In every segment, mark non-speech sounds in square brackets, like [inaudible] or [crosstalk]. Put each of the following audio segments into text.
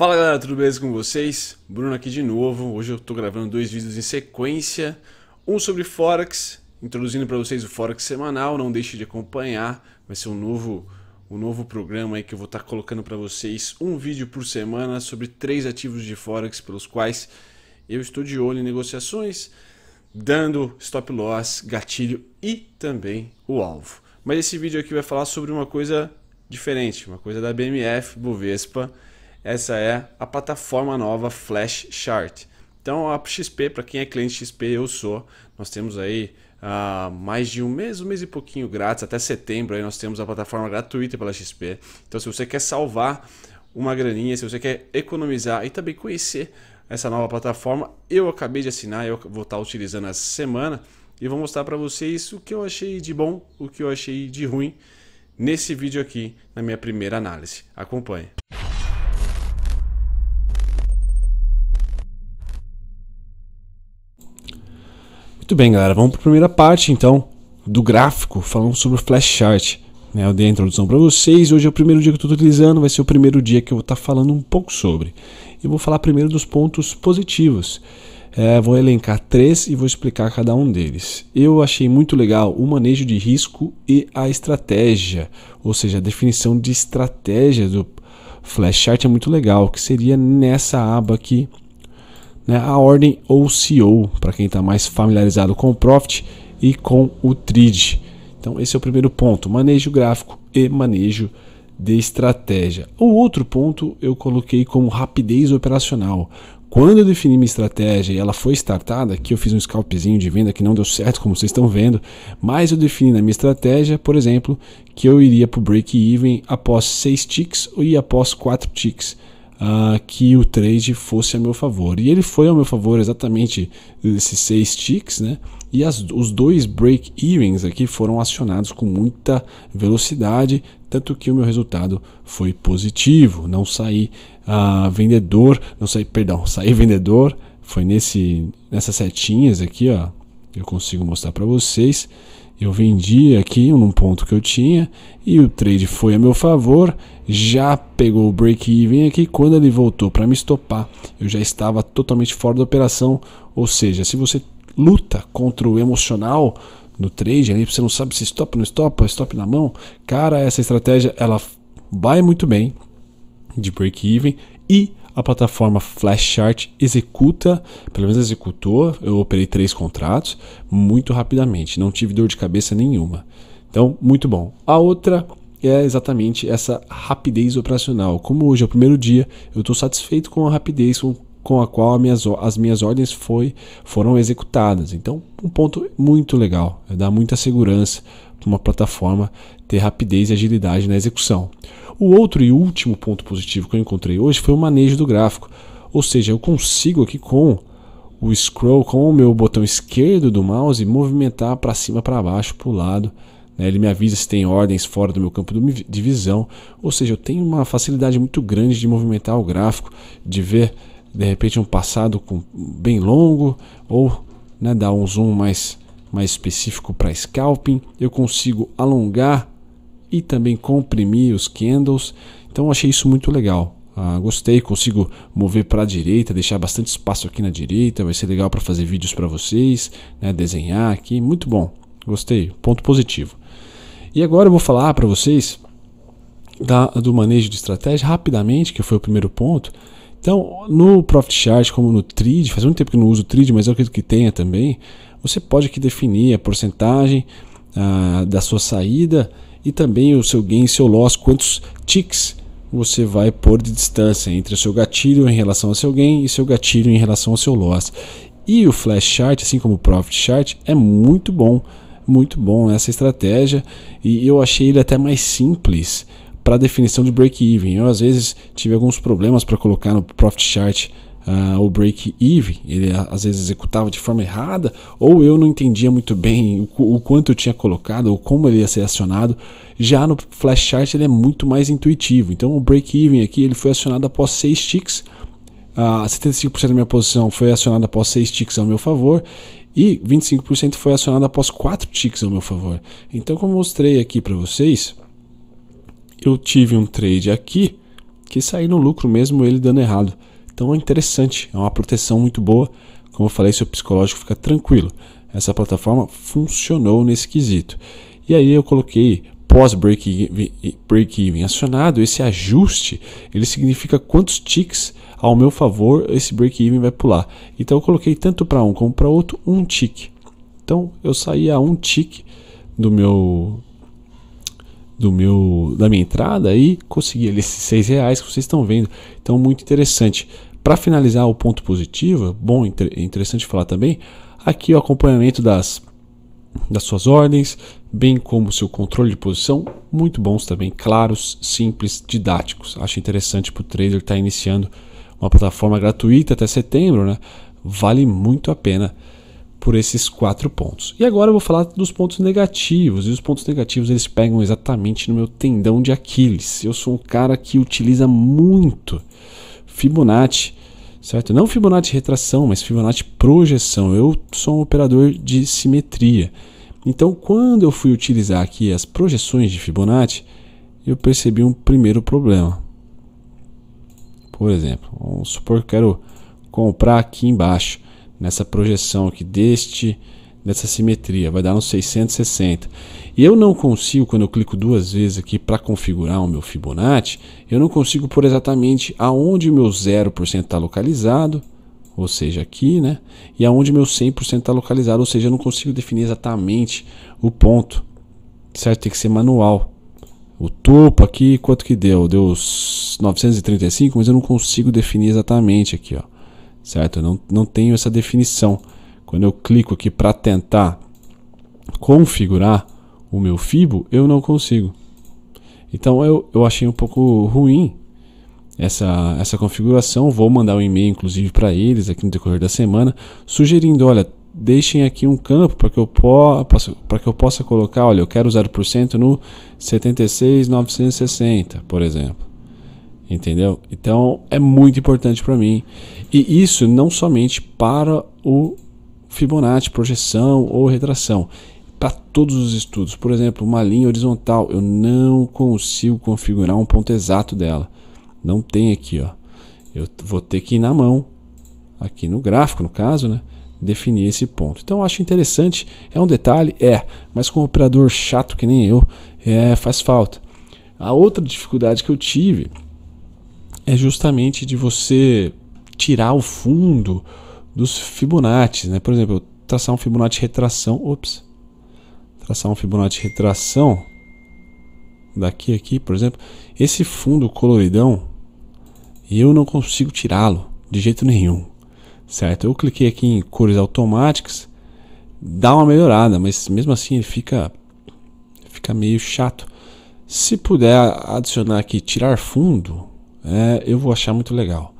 Fala galera, tudo bem com vocês? Bruno aqui de novo. Hoje eu estou gravando dois vídeos em sequência. Um sobre Forex, introduzindo para vocês o Forex semanal. Não deixe de acompanhar, vai ser um novo, um novo programa aí que eu vou estar tá colocando para vocês um vídeo por semana sobre três ativos de Forex pelos quais eu estou de olho em negociações, dando stop loss, gatilho e também o alvo. Mas esse vídeo aqui vai falar sobre uma coisa diferente, uma coisa da BMF, Bovespa essa é a plataforma nova Flash Chart. Então a XP, para quem é cliente XP, eu sou. Nós temos aí Uh, mais de um mês, um mês e pouquinho grátis, até setembro aí nós temos a plataforma gratuita pela XP. Então se você quer salvar uma graninha, se você quer economizar e também conhecer essa nova plataforma, eu acabei de assinar, eu vou estar utilizando essa semana e vou mostrar para vocês o que eu achei de bom, o que eu achei de ruim nesse vídeo aqui, na minha primeira análise. Acompanhe. Muito bem, galera, vamos para a primeira parte então do gráfico, falando sobre o Flash Chart. Né? Eu dei a introdução para vocês, hoje é o primeiro dia que eu estou utilizando, vai ser o primeiro dia que eu vou estar tá falando um pouco sobre. Eu vou falar primeiro dos pontos positivos. É, vou elencar três e vou explicar cada um deles. Eu achei muito legal o manejo de risco e a estratégia, ou seja, a definição de estratégia do Flash Chart é muito legal, que seria nessa aba aqui né? A ordem OCO, para quem está mais familiarizado com o Profit e com o Trid. Então, esse é o primeiro ponto: manejo gráfico e manejo de estratégia. O outro ponto eu coloquei como rapidez operacional. Quando eu defini minha estratégia e ela foi startada, aqui eu fiz um scalpzinho de venda que não deu certo, como vocês estão vendo, mas eu defini na minha estratégia, por exemplo, que eu iria para o break-even após 6 ticks e após 4 ticks uh, que o trade fosse a meu favor. E ele foi ao meu favor exatamente esses seis ticks, né? E as, os dois break evens aqui foram acionados com muita velocidade, tanto que o meu resultado foi positivo. Não saí uh, vendedor, não saí, perdão, [laughs] saí vendedor. Foi nesse, nessas setinhas aqui, ó. Eu consigo mostrar para vocês eu vendi aqui num ponto que eu tinha e o trade foi a meu favor. Já pegou o break-even aqui. Quando ele voltou para me estopar, eu já estava totalmente fora da operação. Ou seja, se você luta contra o emocional no trade, ali você não sabe se stop não stop, stop na mão, cara, essa estratégia ela vai muito bem de break-even e a plataforma Flashchart executa, pelo menos executou, eu operei três contratos muito rapidamente, não tive dor de cabeça nenhuma. Então, muito bom. A outra é exatamente essa rapidez operacional. Como hoje é o primeiro dia, eu estou satisfeito com a rapidez com, com a qual as minhas, as minhas ordens foi, foram executadas. Então, um ponto muito legal, é dá muita segurança para uma plataforma ter rapidez e agilidade na execução. O outro e último ponto positivo que eu encontrei hoje foi o manejo do gráfico. Ou seja, eu consigo aqui com o scroll, com o meu botão esquerdo do mouse, movimentar para cima, para baixo, para o lado. Né? Ele me avisa se tem ordens fora do meu campo de visão. Ou seja, eu tenho uma facilidade muito grande de movimentar o gráfico, de ver de repente um passado com, bem longo ou né, dar um zoom mais, mais específico para scalping. Eu consigo alongar e também comprimir os candles. Então achei isso muito legal. Ah, gostei, consigo mover para a direita, deixar bastante espaço aqui na direita, vai ser legal para fazer vídeos para vocês, né, desenhar aqui, muito bom. Gostei, ponto positivo. E agora eu vou falar para vocês da, do manejo de estratégia rapidamente, que foi o primeiro ponto. Então, no Profit Chart, como no Trid, faz muito tempo que eu não uso o Trid, mas eu acredito que tenha também. Você pode aqui definir a porcentagem ah, da sua saída e também o seu gain e seu loss, quantos ticks você vai pôr de distância entre o seu gatilho em relação ao seu gain e seu gatilho em relação ao seu loss. E o flash chart, assim como o profit chart, é muito bom, muito bom essa estratégia e eu achei ele até mais simples para definição de break even. Eu às vezes tive alguns problemas para colocar no profit chart uh, o break even, ele às vezes executava de forma errada, ou eu não entendia muito bem o, o quanto eu tinha colocado ou como ele ia ser acionado. Já no flash chart ele é muito mais intuitivo. Então o break even aqui ele foi acionado após 6 ticks. Uh, ah, 75% da minha posição foi acionada após 6 ticks ao meu favor e 25% foi acionada após 4 ticks ao meu favor. Então, como mostrei aqui para vocês, eu tive um trade aqui que saiu no lucro mesmo ele dando errado. Então é interessante, é uma proteção muito boa. Como eu falei, seu psicológico fica tranquilo. Essa plataforma funcionou nesse quesito. E aí eu coloquei pós-break-even break acionado, esse ajuste, ele significa quantos ticks ao meu favor esse break-even vai pular. Então eu coloquei tanto para um como para outro um tick. Então eu saí a um tick do meu do meu da minha entrada e consegui ali esses seis reais que vocês estão vendo. Então muito interessante. Para finalizar o ponto positivo, bom, é interessante falar também, aqui o acompanhamento das, das suas ordens, bem como seu controle de posição, muito bons também, claros, simples, didáticos. Acho interessante para o trader estar tá iniciando uma plataforma gratuita até setembro, né? Vale muito a pena por esses quatro pontos. E agora eu vou falar dos pontos negativos. E os pontos negativos eles pegam exatamente no meu tendão de Aquiles. Eu sou um cara que utiliza muito Fibonacci certo? Não Fibonacci retração, mas Fibonacci projeção. Eu sou um operador de simetria. Então, quando eu fui utilizar aqui as projeções de Fibonacci, eu percebi um primeiro problema. Por exemplo, vamos supor que eu quero comprar aqui embaixo, nessa projeção aqui deste nessa simetria, vai dar uns 660. E eu não consigo, quando eu clico duas vezes aqui para configurar o meu Fibonacci, eu não consigo pôr exatamente aonde o meu 0% está localizado, ou seja, aqui, né? E aonde o meu 100% está localizado, ou seja, eu não consigo definir exatamente o ponto, certo? Tem que ser manual. O topo aqui, quanto que deu? Deu 935, mas eu não consigo definir exatamente aqui, ó. Certo? Eu não, não tenho essa definição. Quando eu clico aqui para tentar configurar o meu Fibo, eu não consigo. Então eu, eu achei um pouco ruim essa, essa configuração. Vou mandar um e-mail, inclusive, para eles aqui no decorrer da semana, sugerindo: olha, deixem aqui um campo para que, eu po para que eu possa colocar, olha, eu quero 0% no 76,960, por exemplo. Entendeu? Então é muito importante para mim. E isso não somente para o Fibonacci, projeção ou retração. Para todos os estudos, por exemplo, uma linha horizontal, eu não consigo configurar um ponto exato dela. Não tem aqui, ó. Eu vou ter que ir na mão, aqui no gráfico, no caso, né? definir esse ponto. Então acho interessante, é um detalhe, é, mas com um operador chato que nem eu, é, faz falta. A outra dificuldade que eu tive é justamente de você tirar o fundo dos Fibonacci, né? Por exemplo, traçar um Fibonacci retração, ops, traçar um Fibonacci retração daqui aqui, por exemplo, esse fundo coloridão, eu não consigo tirá-lo de jeito nenhum, certo? Eu cliquei aqui em cores automáticas, dá uma melhorada, mas mesmo assim ele fica fica meio chato. Se puder adicionar aqui tirar fundo, é, eu vou achar muito legal.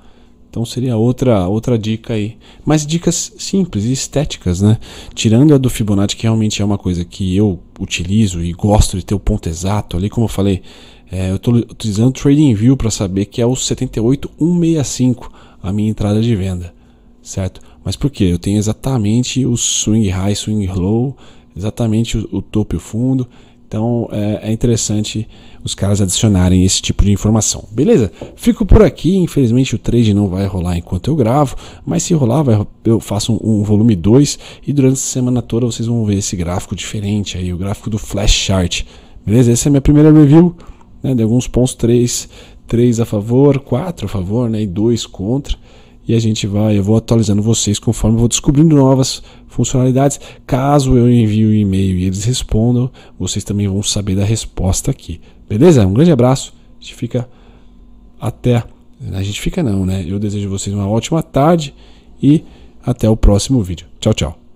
Então seria outra outra dica aí. Mas dicas simples e estéticas, né? Tirando a do Fibonacci, que realmente é uma coisa que eu utilizo e gosto de ter o ponto exato ali, como eu falei, é, eu estou utilizando o TradingView para saber que é o 78165 a minha entrada de venda, certo? Mas por quê? Eu tenho exatamente o swing high, swing low, exatamente o, o topo e o fundo. Então é, é, interessante os caras adicionarem esse tipo de informação. Beleza? Fico por aqui. Infelizmente o trade não vai rolar enquanto eu gravo, mas se rolar, vai, eu faço um, um volume 2 e durante a semana toda vocês vão ver esse gráfico diferente aí, o gráfico do Flash Chart. Beleza? Essa é a minha primeira review né, de alguns pontos 3, três a favor, 4 a favor né, e 2 contra e a gente vai, eu vou atualizando vocês conforme eu vou descobrindo novas funcionalidades. Caso eu envie o um e-mail e eles respondam, vocês também vão saber da resposta aqui. Beleza? Um grande abraço. A gente fica até a gente fica não, né? Eu desejo a vocês uma ótima tarde e até o próximo vídeo. Tchau, tchau.